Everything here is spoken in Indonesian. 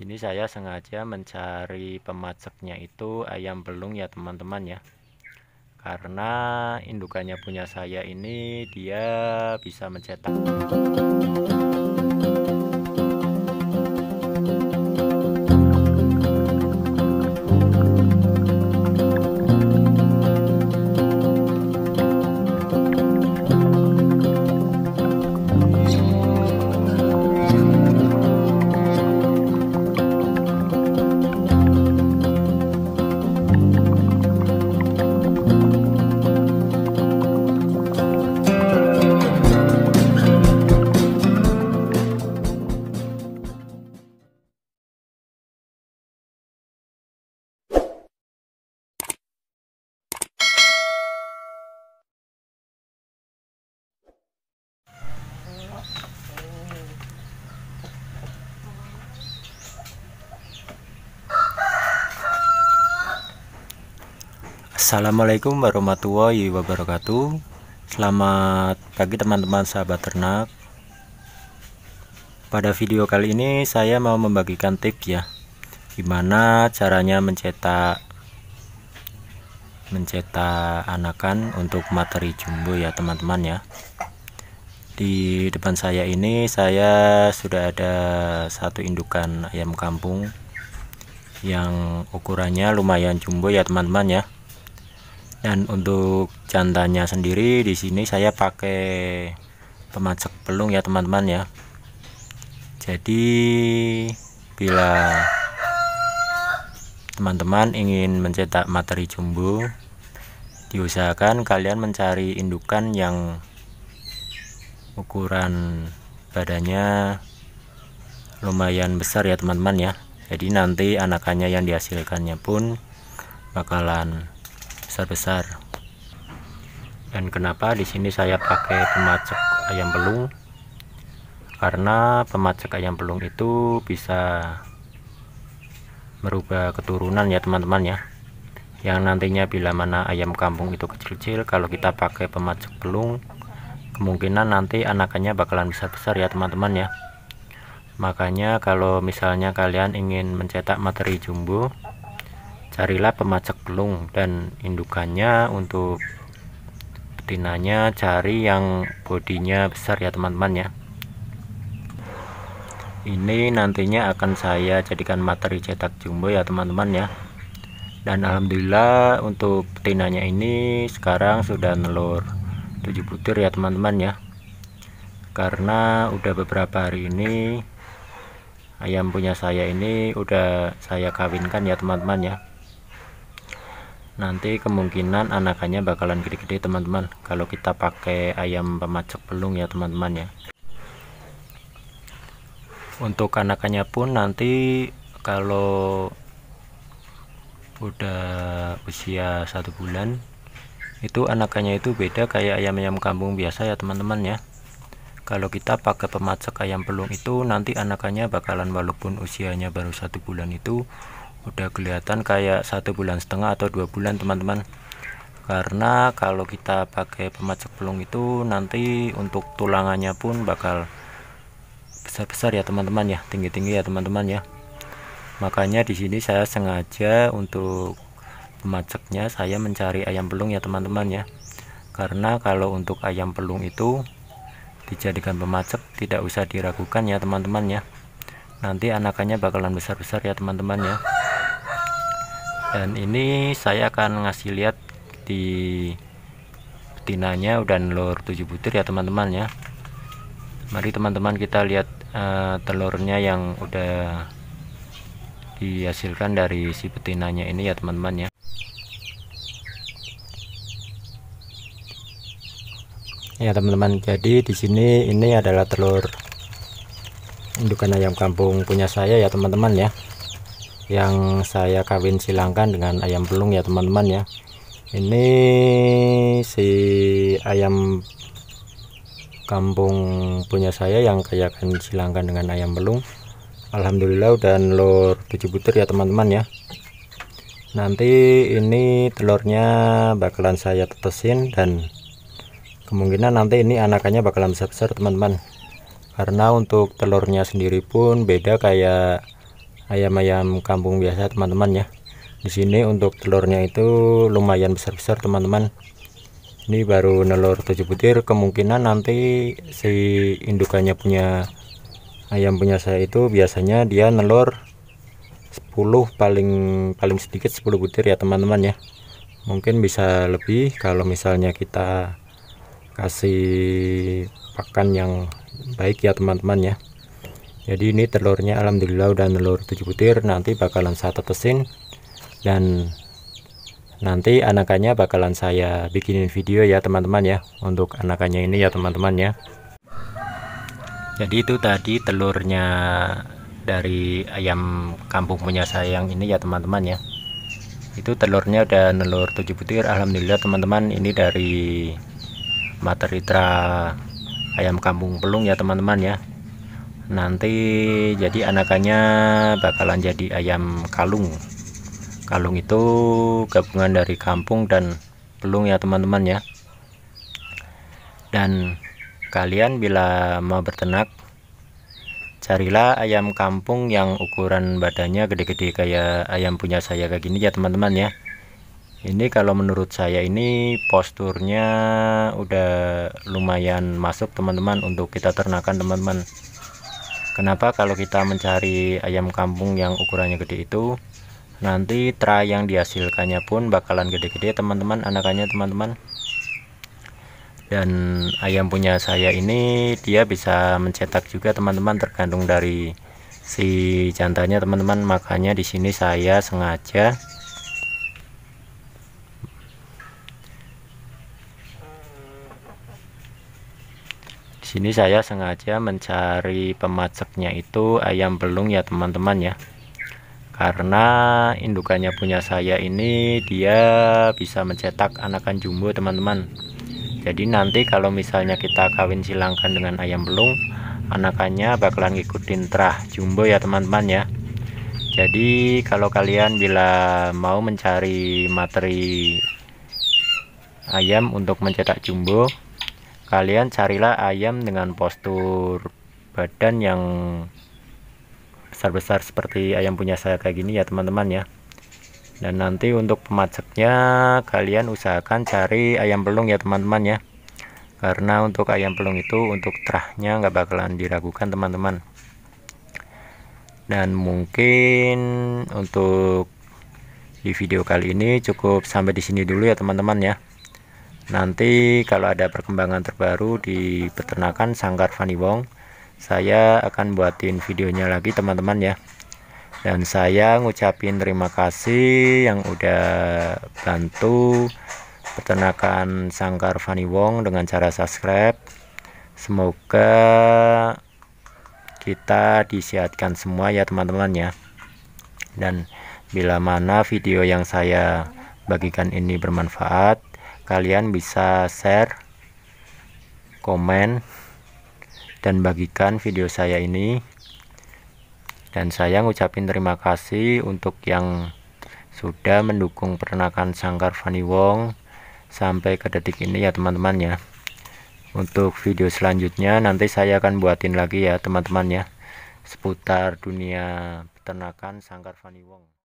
sini saya sengaja mencari pemaceknya itu ayam belung ya teman-teman ya karena indukannya punya saya ini dia bisa mencetak Assalamualaikum warahmatullahi wabarakatuh Selamat pagi teman-teman sahabat ternak Pada video kali ini saya mau membagikan tips ya Gimana caranya mencetak Mencetak anakan untuk materi jumbo ya teman-teman ya Di depan saya ini saya sudah ada satu indukan ayam kampung yang ukurannya lumayan jumbo ya teman-teman ya dan untuk jantannya sendiri di sini saya pakai pemacak pelung ya teman-teman ya jadi bila teman-teman ingin mencetak materi jumbo diusahakan kalian mencari indukan yang ukuran badannya lumayan besar ya teman-teman ya jadi nanti anakannya yang dihasilkannya pun bakalan besar-besar dan kenapa di sini saya pakai pemacek ayam belung karena pemacek ayam belung itu bisa merubah keturunan ya teman-teman ya yang nantinya bila mana ayam kampung itu kecil-kecil kalau kita pakai pemacek belung kemungkinan nanti anakannya bakalan besar-besar ya teman-teman ya makanya kalau misalnya kalian ingin mencetak materi jumbo carilah pemacak belung dan indukannya untuk betinanya cari yang bodinya besar ya teman-teman ya ini nantinya akan saya jadikan materi cetak jumbo ya teman-teman ya dan alhamdulillah untuk betinanya ini sekarang sudah nelur 7 butir ya teman-teman ya karena udah beberapa hari ini ayam punya saya ini udah saya kawinkan ya teman-teman ya nanti kemungkinan anakannya bakalan gede-gede teman-teman kalau kita pakai ayam pemacok pelung ya teman-teman ya untuk anakannya pun nanti kalau udah usia satu bulan itu anakannya itu beda kayak ayam-ayam kampung biasa ya teman-teman ya kalau kita pakai pemacok ayam pelung itu nanti anakannya bakalan walaupun usianya baru satu bulan itu udah kelihatan kayak satu bulan setengah atau dua bulan teman-teman karena kalau kita pakai pemacak pelung itu nanti untuk tulangannya pun bakal besar-besar ya teman-teman ya tinggi-tinggi ya teman-teman ya makanya di sini saya sengaja untuk pemaceknya saya mencari ayam pelung ya teman-teman ya karena kalau untuk ayam pelung itu dijadikan pemacek tidak usah diragukan ya teman-teman ya nanti anakannya bakalan besar-besar ya teman-teman ya dan ini saya akan ngasih lihat di betinanya udah telur 7 butir ya teman-teman ya mari teman-teman kita lihat uh, telurnya yang udah dihasilkan dari si betinanya ini ya teman-teman ya ya teman-teman jadi di sini ini adalah telur indukan ayam kampung punya saya ya teman-teman ya yang saya kawin silangkan dengan ayam pelung ya teman-teman ya ini si ayam kampung punya saya yang kayak akan silangkan dengan ayam pelung Alhamdulillah dan telur 7 butir ya teman-teman ya nanti ini telurnya bakalan saya tetesin dan kemungkinan nanti ini anakannya bakalan besar-besar teman-teman karena untuk telurnya sendiri pun beda kayak ayam-ayam kampung biasa teman-teman ya di sini untuk telurnya itu lumayan besar-besar teman-teman ini baru nelur 7 butir kemungkinan nanti si indukannya punya ayam punya saya itu biasanya dia nelur 10 paling paling sedikit 10 butir ya teman-teman ya mungkin bisa lebih kalau misalnya kita kasih pakan yang baik ya teman-teman ya jadi ini telurnya alhamdulillah udah telur tujuh butir nanti bakalan saya tetesin dan nanti anakannya bakalan saya bikinin video ya teman-teman ya untuk anakannya ini ya teman-teman ya jadi itu tadi telurnya dari ayam kampung punya sayang ini ya teman-teman ya itu telurnya udah telur tujuh butir Alhamdulillah teman-teman ini dari materitra ayam kampung pelung ya teman-teman ya nanti jadi anakannya bakalan jadi ayam kalung kalung itu gabungan dari kampung dan pelung ya teman-teman ya dan kalian bila mau bertenak carilah ayam kampung yang ukuran badannya gede-gede kayak ayam punya saya kayak gini ya teman-teman ya ini kalau menurut saya ini posturnya udah lumayan masuk teman-teman untuk kita ternakan teman-teman Kenapa kalau kita mencari ayam kampung yang ukurannya gede itu nanti tra yang dihasilkannya pun bakalan gede-gede teman-teman anakannya teman-teman dan ayam punya saya ini dia bisa mencetak juga teman-teman tergantung dari si jantannya teman-teman makanya di sini saya sengaja sini saya sengaja mencari pemaceknya itu ayam belung ya teman-teman ya karena indukannya punya saya ini dia bisa mencetak anakan jumbo teman-teman jadi nanti kalau misalnya kita kawin silangkan dengan ayam belung anakannya bakalan ngikutin terah jumbo ya teman-teman ya jadi kalau kalian bila mau mencari materi ayam untuk mencetak jumbo Kalian carilah ayam dengan postur badan yang besar-besar seperti ayam punya saya kayak gini ya teman-teman ya. Dan nanti untuk pemaceknya kalian usahakan cari ayam pelung ya teman-teman ya. Karena untuk ayam pelung itu untuk terahnya nggak bakalan diragukan teman-teman. Dan mungkin untuk di video kali ini cukup sampai di sini dulu ya teman-teman ya. Nanti kalau ada perkembangan terbaru di peternakan sangkar Fanny Wong, saya akan buatin videonya lagi teman-teman ya. Dan saya ngucapin terima kasih yang udah bantu peternakan sangkar Fanny Wong dengan cara subscribe. Semoga kita disihatkan semua ya teman-teman ya. Dan bila mana video yang saya bagikan ini bermanfaat, kalian bisa share komen dan bagikan video saya ini dan saya ngucapin terima kasih untuk yang sudah mendukung peternakan sangkar Fani Wong sampai ke detik ini ya teman-teman ya untuk video selanjutnya nanti saya akan buatin lagi ya teman-teman ya seputar dunia peternakan sangkar Fani Wong